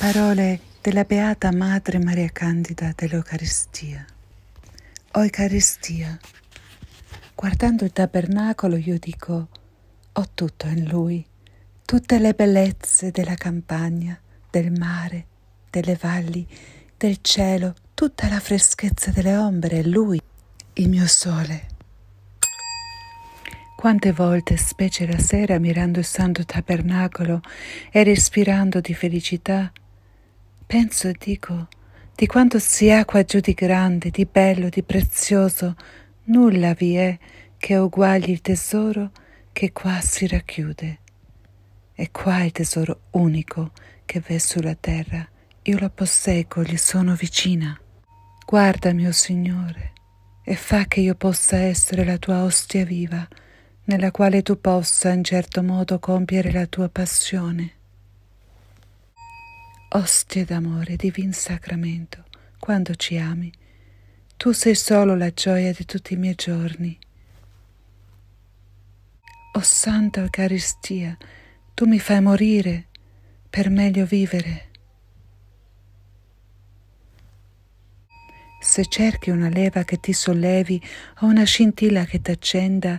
Parole della Beata Madre Maria Candida dell'Eucaristia. O Eucaristia, guardando il tabernacolo io dico, ho tutto in lui, tutte le bellezze della campagna, del mare, delle valli, del cielo, tutta la freschezza delle ombre, è lui, il mio sole. Quante volte, specie la sera, mirando il santo tabernacolo e respirando di felicità, Penso e dico di quanto si ha qua giù di grande, di bello, di prezioso, nulla vi è che uguagli il tesoro che qua si racchiude. E qua il tesoro unico che v'è sulla terra, io la posseggo, gli sono vicina. Guarda, mio Signore, e fa che io possa essere la tua ostia viva, nella quale tu possa in certo modo compiere la tua passione. Ostia d'amore, divin sacramento, quando ci ami, tu sei solo la gioia di tutti i miei giorni. O Santa Eucaristia, tu mi fai morire per meglio vivere. Se cerchi una leva che ti sollevi o una scintilla che t'accenda,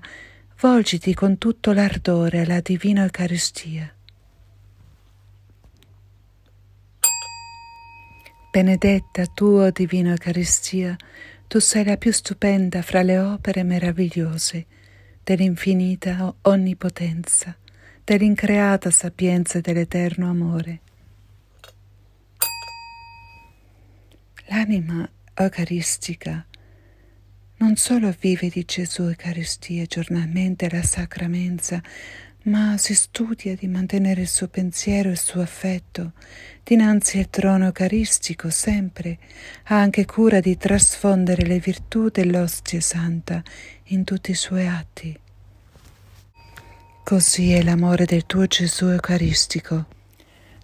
volgiti con tutto l'ardore alla divina Eucaristia. Benedetta tua Divina Eucaristia, tu sei la più stupenda fra le opere meravigliose dell'infinita onnipotenza, dell'increata sapienza e dell'eterno amore. L'anima eucaristica non solo vive di Gesù Eucaristia giornalmente la sacra ma si studia di mantenere il suo pensiero e il suo affetto dinanzi al trono eucaristico sempre, ha anche cura di trasfondere le virtù dell'ostia santa in tutti i suoi atti. Così è l'amore del tuo Gesù Eucaristico,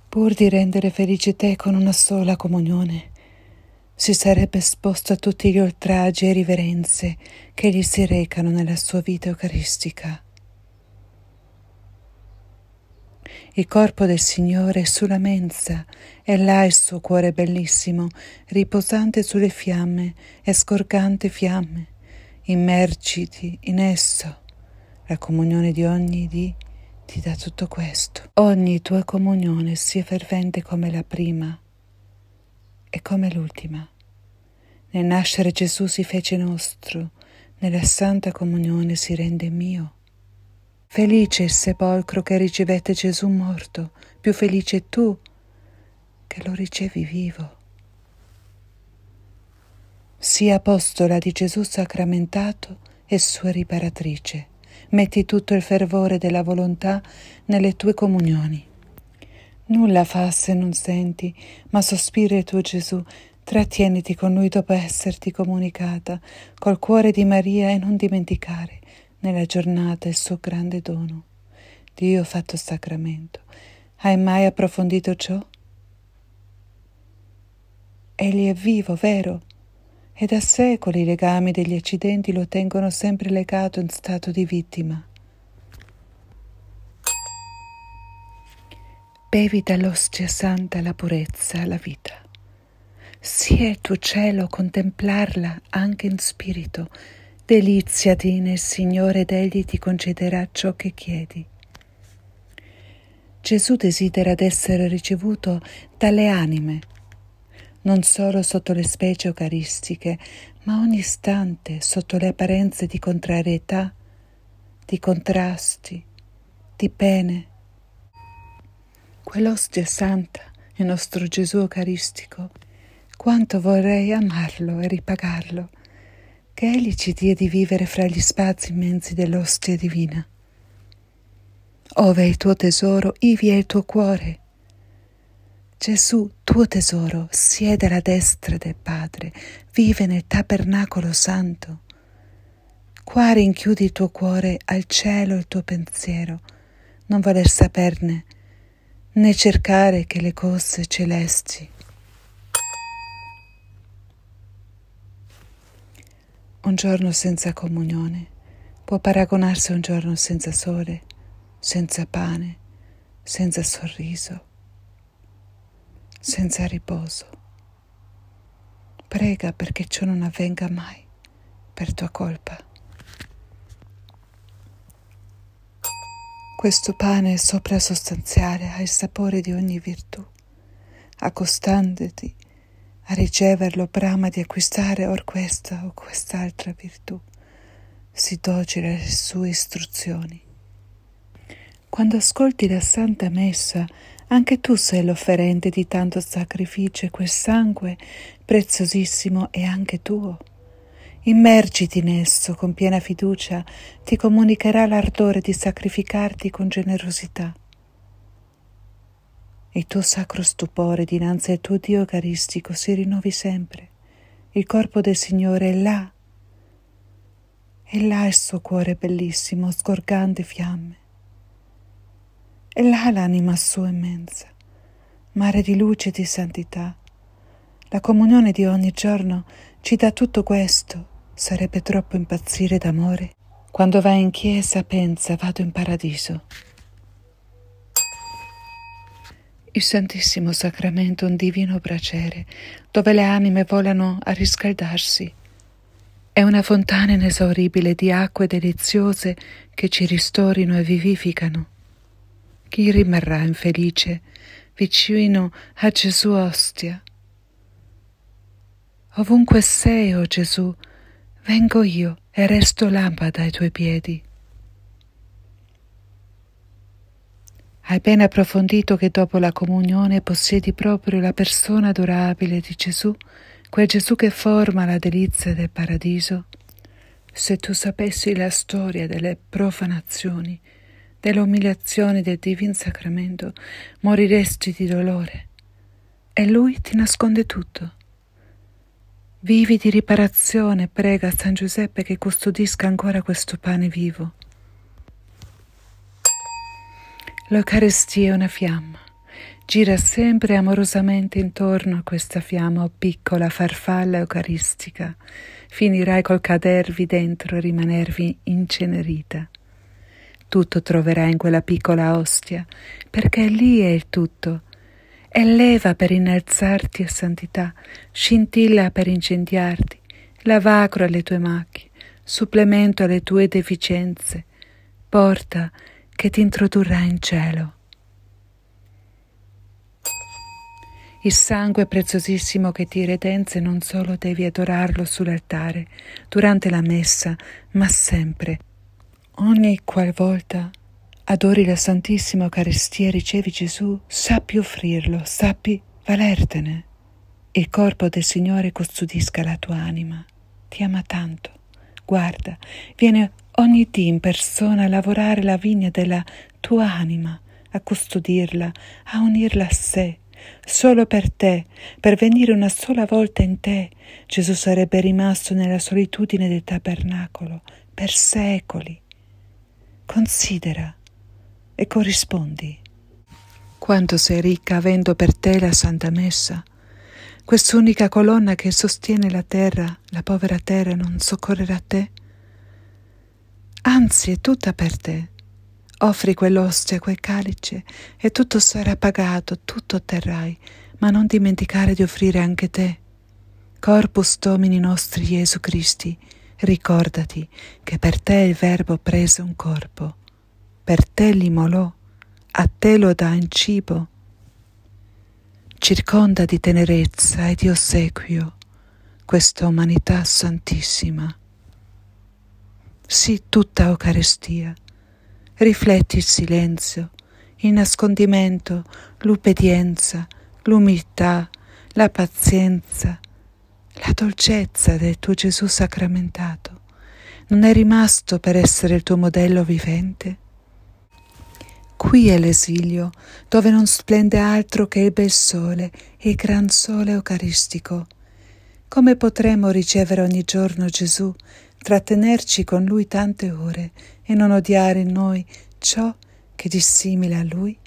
pur di rendere felice te con una sola comunione. Si sarebbe esposto a tutti gli oltraggi e riverenze che gli si recano nella sua vita eucaristica. Il corpo del Signore è sulla mensa, e là il suo cuore bellissimo, riposante sulle fiamme e scorgante fiamme. Immergiti in esso. La comunione di ogni dì ti dà tutto questo. Ogni tua comunione sia fervente come la prima e come l'ultima. Nel nascere Gesù si fece nostro, nella santa comunione si rende mio. Felice il sepolcro che ricevette Gesù morto, più felice tu che lo ricevi vivo. Sii apostola di Gesù sacramentato e sua riparatrice. Metti tutto il fervore della volontà nelle tue comunioni. Nulla fa se non senti, ma sospira il tuo Gesù, trattieniti con lui dopo esserti comunicata, col cuore di Maria e non dimenticare nella giornata il suo grande dono. Dio fatto sacramento. Hai mai approfondito ciò? Egli è vivo, vero? E da secoli i legami degli accidenti lo tengono sempre legato in stato di vittima. Bevi dall'ostia santa la purezza, la vita. Sia il tuo cielo contemplarla anche in spirito, Deliziati nel Signore ed Egli ti concederà ciò che chiedi. Gesù desidera d'essere ricevuto dalle anime, non solo sotto le specie eucaristiche, ma ogni istante sotto le apparenze di contrarietà, di contrasti, di pene. Quell'ostia santa, il nostro Gesù eucaristico, quanto vorrei amarlo e ripagarlo che Egli ci dia di vivere fra gli spazi immensi dell'ostia divina. Ove è il tuo tesoro, ivi è il tuo cuore. Gesù, tuo tesoro, siede alla destra del Padre, vive nel tabernacolo santo. Qua rinchiudi il tuo cuore al cielo il tuo pensiero, non voler saperne, né cercare che le cose celesti. un giorno senza comunione può paragonarsi a un giorno senza sole, senza pane, senza sorriso, senza riposo. Prega perché ciò non avvenga mai per tua colpa. Questo pane sopra sostanziale ha il sapore di ogni virtù, accostandoti a riceverlo brama di acquistare or questa o quest'altra virtù, si docile alle sue istruzioni. Quando ascolti la Santa Messa, anche tu sei l'offerente di tanto sacrificio e quel sangue preziosissimo è anche tuo. Immergiti in esso con piena fiducia, ti comunicherà l'ardore di sacrificarti con generosità. Il tuo sacro stupore dinanzi al tuo Dio Eucaristico si rinnovi sempre. Il corpo del Signore è là. E là il suo cuore bellissimo, sgorgante fiamme. E là l'anima sua immensa, mare di luce e di santità. La comunione di ogni giorno ci dà tutto questo. Sarebbe troppo impazzire d'amore. Quando vai in chiesa pensa vado in paradiso. Il Santissimo Sacramento è un divino bracere dove le anime volano a riscaldarsi. È una fontana inesauribile di acque deliziose che ci ristorino e vivificano. Chi rimarrà infelice vicino a Gesù ostia? Ovunque sei, o oh Gesù, vengo io e resto lampada ai tuoi piedi. Hai ben approfondito che dopo la comunione possiedi proprio la persona adorabile di Gesù, quel Gesù che forma la delizia del paradiso? Se tu sapessi la storia delle profanazioni, delle umiliazioni del divin sacramento, moriresti di dolore. E lui ti nasconde tutto. Vivi di riparazione, prega San Giuseppe che custodisca ancora questo pane vivo. L'Eucaristia è una fiamma. Gira sempre amorosamente intorno a questa fiamma o piccola farfalla eucaristica. Finirai col cadervi dentro e rimanervi incenerita. Tutto troverai in quella piccola ostia, perché lì è il tutto. È leva per innalzarti a santità, scintilla per incendiarti, lavacro alle tue macchie, supplemento alle tue deficienze, porta che ti introdurrà in cielo. Il sangue preziosissimo che ti redenze non solo devi adorarlo sull'altare, durante la messa, ma sempre. Ogni qualvolta adori la Santissima Eucaristia e ricevi Gesù, sappi offrirlo, sappi valertene. Il corpo del Signore custodisca la tua anima. Ti ama tanto. Guarda, viene ogni dì in persona a lavorare la vigna della tua anima, a custodirla, a unirla a sé, solo per te, per venire una sola volta in te, Gesù sarebbe rimasto nella solitudine del tabernacolo per secoli. Considera e corrispondi. Quanto sei ricca avendo per te la Santa Messa, quest'unica colonna che sostiene la terra, la povera terra, non soccorrerà te? anzi è tutta per te. Offri quell'ostia, quel calice, e tutto sarà pagato, tutto otterrai, ma non dimenticare di offrire anche te. Corpus Domini nostri Gesù Cristi, ricordati che per te il Verbo prese un corpo, per te l'immolò, a te lo dà in cibo. Circonda di tenerezza e di ossequio questa umanità santissima. Sì, tutta Eucaristia. Rifletti il silenzio, il nascondimento, l'ubbedienza, l'umiltà, la pazienza, la dolcezza del tuo Gesù sacramentato. Non è rimasto per essere il tuo modello vivente? Qui è l'esilio, dove non splende altro che il bel sole il gran sole eucaristico. Come potremo ricevere ogni giorno Gesù trattenerci con Lui tante ore e non odiare in noi ciò che è dissimile a Lui?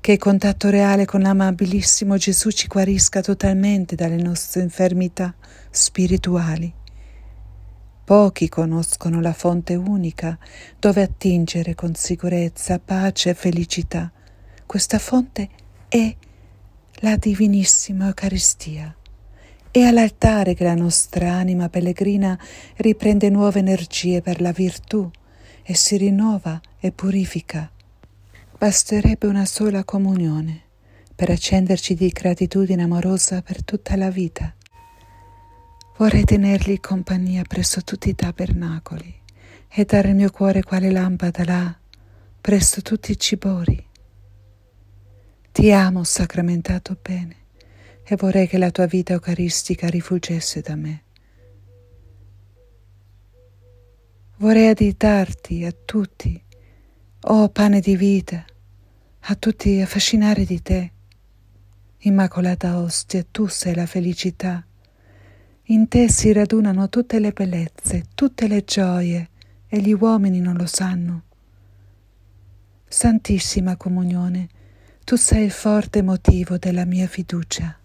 Che il contatto reale con l'amabilissimo Gesù ci guarisca totalmente dalle nostre infermità spirituali. Pochi conoscono la fonte unica dove attingere con sicurezza pace e felicità. Questa fonte è la divinissima Eucaristia e all'altare che la nostra anima pellegrina riprende nuove energie per la virtù e si rinnova e purifica. Basterebbe una sola comunione per accenderci di gratitudine amorosa per tutta la vita. Vorrei tenerli compagnia presso tutti i tabernacoli e dare il mio cuore quale lampada là presso tutti i cibori. Ti amo, sacramentato bene e vorrei che la tua vita eucaristica rifugesse da me. Vorrei additarti a tutti, o oh pane di vita, a tutti affascinare di te. Immacolata Ostia, tu sei la felicità. In te si radunano tutte le bellezze, tutte le gioie, e gli uomini non lo sanno. Santissima Comunione, tu sei il forte motivo della mia fiducia.